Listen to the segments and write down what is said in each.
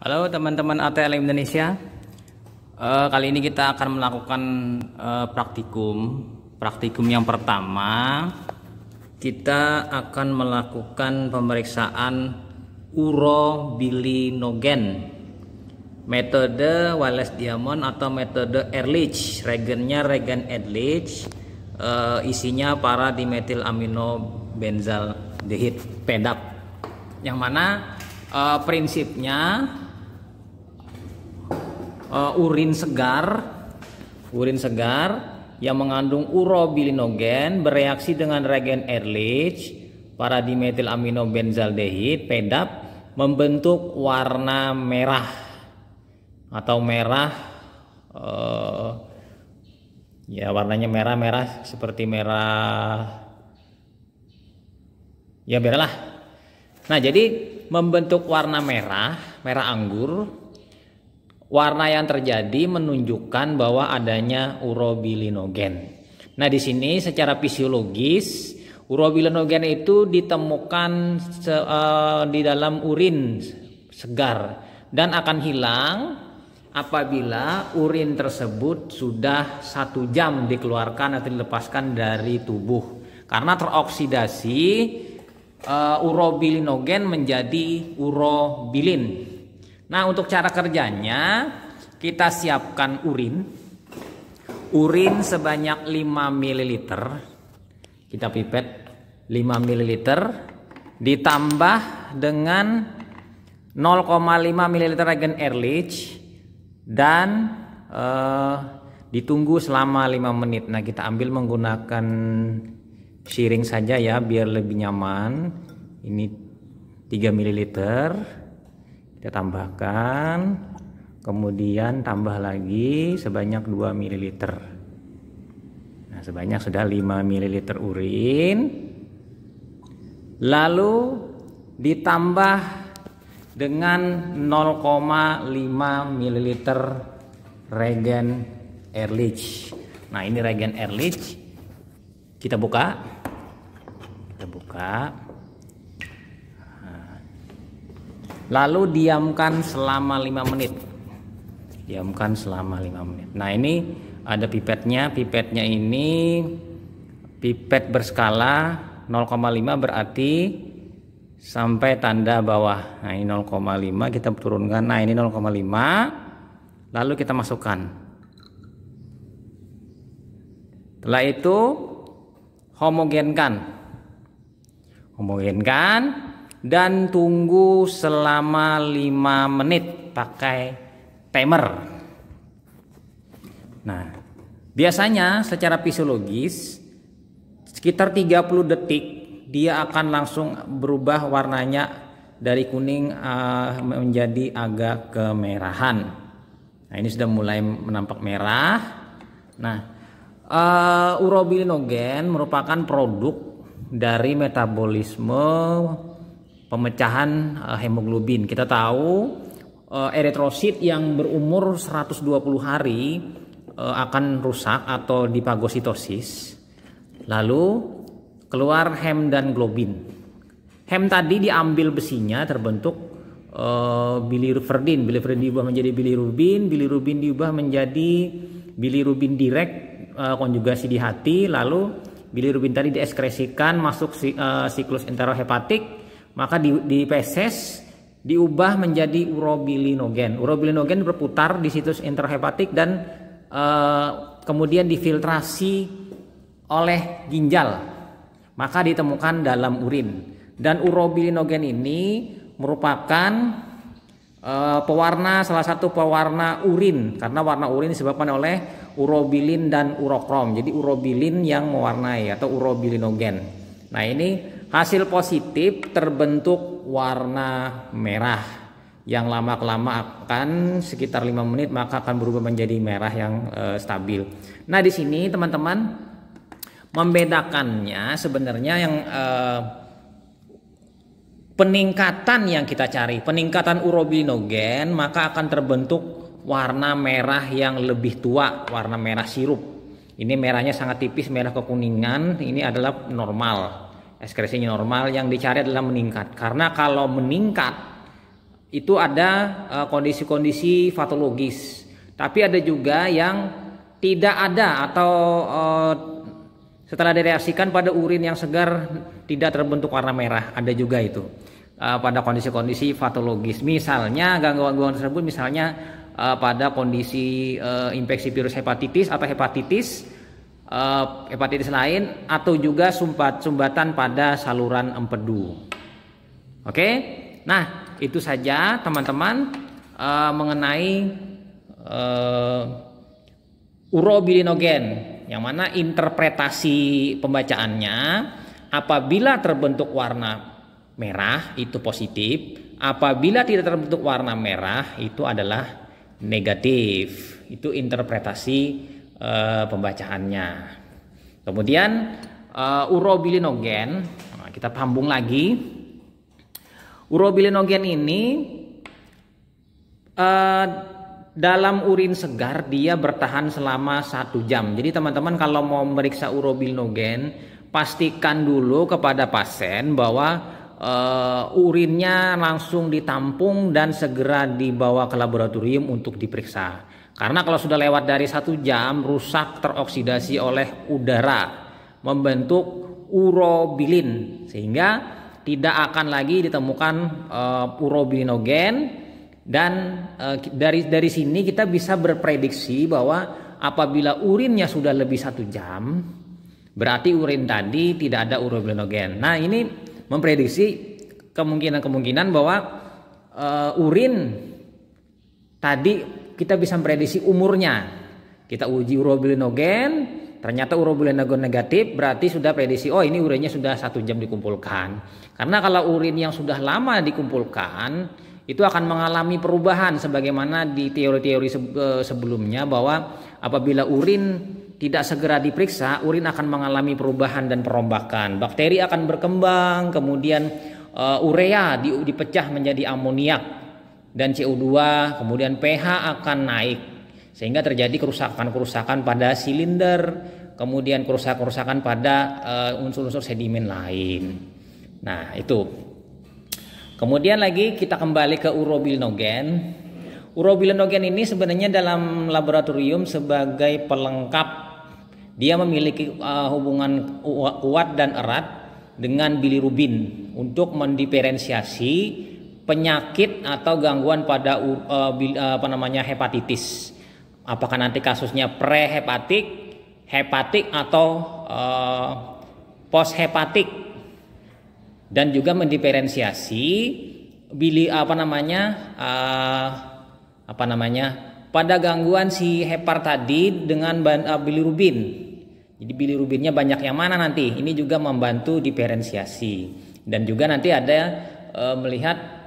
Halo teman-teman ATL Indonesia. Uh, kali ini kita akan melakukan uh, praktikum. Praktikum yang pertama, kita akan melakukan pemeriksaan urobilinogen. Metode Wallace Diamond atau metode Ehrlich, regennya regen Ehrlich, uh, isinya para dimetil amino benzaldehid pedak Yang mana prinsipnya uh, urin segar, urin segar yang mengandung urobilinogen bereaksi dengan reagen Ehrlich, paradimetilaminobenzaldehid, PEDAP membentuk warna merah atau merah uh, ya warnanya merah-merah seperti merah ya biarlah. Nah, jadi membentuk warna merah, merah anggur warna yang terjadi menunjukkan bahwa adanya urobilinogen. Nah, di sini secara fisiologis urobilinogen itu ditemukan se, uh, di dalam urin segar dan akan hilang apabila urin tersebut sudah satu jam dikeluarkan atau dilepaskan dari tubuh karena teroksidasi uh, urobilinogen menjadi urobilin Nah, untuk cara kerjanya kita siapkan urin. Urin sebanyak 5 ml. Kita pipet 5 ml ditambah dengan 0,5 ml air leach dan eh, ditunggu selama 5 menit. Nah, kita ambil menggunakan sharing saja ya biar lebih nyaman. Ini 3 ml kita tambahkan kemudian tambah lagi sebanyak 2 ml nah sebanyak sudah 5 ml urin lalu ditambah dengan 0,5 ml regen Erlich nah ini regen Erlich kita buka kita buka Lalu diamkan selama 5 menit. Diamkan selama 5 menit. Nah, ini ada pipetnya. Pipetnya ini pipet berskala 0,5 berarti sampai tanda bawah. Nah, ini 0,5 kita turunkan. Nah, ini 0,5. Lalu kita masukkan. Setelah itu homogenkan. Homogenkan dan tunggu selama 5 menit pakai timer. Nah, biasanya secara fisiologis sekitar 30 detik dia akan langsung berubah warnanya dari kuning uh, menjadi agak kemerahan. Nah, ini sudah mulai menampak merah. Nah, uh, urobilinogen merupakan produk dari metabolisme pemecahan eh, hemoglobin. Kita tahu eh, eritrosit yang berumur 120 hari eh, akan rusak atau dipagositosis. Lalu keluar hem dan globin. Hem tadi diambil besinya terbentuk bilirubin. Bilirubin diubah menjadi bilirubin, bilirubin diubah menjadi bilirubin direct konjugasi di hati lalu bilirubin tadi dieskresikan masuk siklus enterohepatik maka di, di PSS diubah menjadi urobilinogen. Urobilinogen berputar di situs intrahepatik dan uh, kemudian difiltrasi oleh ginjal. Maka ditemukan dalam urin. Dan urobilinogen ini merupakan uh, pewarna salah satu pewarna urin karena warna urin disebabkan oleh urobilin dan urokrom. Jadi urobilin yang mewarnai atau urobilinogen. Nah, ini Hasil positif terbentuk warna merah yang lama kelama akan sekitar 5 menit maka akan berubah menjadi merah yang e, stabil. Nah, di sini teman-teman membedakannya sebenarnya yang e, peningkatan yang kita cari, peningkatan urobilinogen maka akan terbentuk warna merah yang lebih tua, warna merah sirup. Ini merahnya sangat tipis, merah kekuningan, ini adalah normal. Ekskresinya normal, yang dicari adalah meningkat. Karena kalau meningkat itu ada e, kondisi-kondisi patologis. Tapi ada juga yang tidak ada atau e, setelah direaksikan pada urin yang segar tidak terbentuk warna merah ada juga itu uh, pada kondisi-kondisi patologis misalnya gangguan-gangguan tersebut misalnya uh, pada kondisi uh, infeksi virus hepatitis atau hepatitis uh, hepatitis lain atau juga sumbat sumbatan pada saluran empedu. Oke. Nah, itu saja teman-teman uh, mengenai uh, urobilinogen yang mana interpretasi pembacaannya apabila terbentuk warna merah itu positif, apabila tidak terbentuk warna merah itu adalah negatif. Itu interpretasi uh, pembacaannya. Kemudian uh, urobilinogen, nah, kita pambung lagi. Urobilinogen ini uh, dalam urin segar dia bertahan selama satu jam. Jadi teman-teman kalau mau memeriksa urobilinogen pastikan dulu kepada pasien bahwa uh, urinnya langsung ditampung dan segera dibawa ke laboratorium untuk diperiksa. Karena kalau sudah lewat dari satu jam rusak teroksidasi oleh udara membentuk urobilin sehingga tidak akan lagi ditemukan uh, eh, urobilinogen dan uh, dari dari sini kita bisa berprediksi bahwa apabila urinnya sudah lebih satu jam berarti urin tadi tidak ada urobilinogen. Nah ini memprediksi kemungkinan-kemungkinan bahwa uh, urin tadi kita bisa prediksi umurnya. Kita uji urobilinogen, ternyata urobilinogen negatif berarti sudah prediksi oh ini urinnya sudah satu jam dikumpulkan. Karena kalau urin yang sudah lama dikumpulkan itu akan mengalami perubahan sebagaimana di teori-teori eh, sebelumnya bahwa apabila urin tidak segera diperiksa, urin akan mengalami perubahan dan perombakan. Bakteri akan berkembang, kemudian eh, urea dipecah menjadi amoniak dan CO2, kemudian pH akan naik sehingga terjadi kerusakan-kerusakan pada silinder, kemudian kerusakan-kerusakan pada eh, unsur-unsur uh, sedimen lain. Nah, itu. Kemudian lagi kita kembali ke urobilinogen. Urobilinogen ini sebenarnya dalam laboratorium sebagai pelengkap dia memiliki uh, hubungan kuat dan erat dengan bilirubin untuk mendiferensiasi penyakit atau gangguan pada e, e, apa namanya hepatitis. Apakah nanti kasusnya prehepatik, hepatik atau uh, e, posthepatik? Dan juga mendiferensiasi bili apa namanya apa namanya pada gangguan si hepar tadi dengan uh, bilirubin. Jadi bilirubinnya banyak yang mana nanti? Ini juga membantu diferensiasi dan juga nanti ada melihat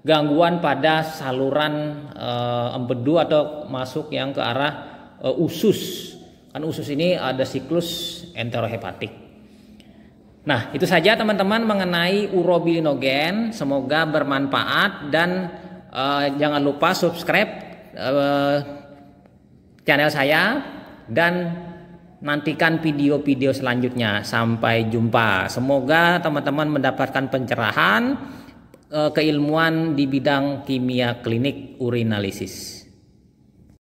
gangguan pada saluran e, empedu atau masuk yang ke arah e, usus. Kan usus ini ada siklus enterohepatik. Nah, itu saja teman-teman mengenai urobilinogen. Semoga bermanfaat dan e, jangan lupa subscribe e, channel saya dan nantikan video-video selanjutnya. Sampai jumpa. Semoga teman-teman mendapatkan pencerahan Eh, keilmuan di bidang kimia klinik urinalisis.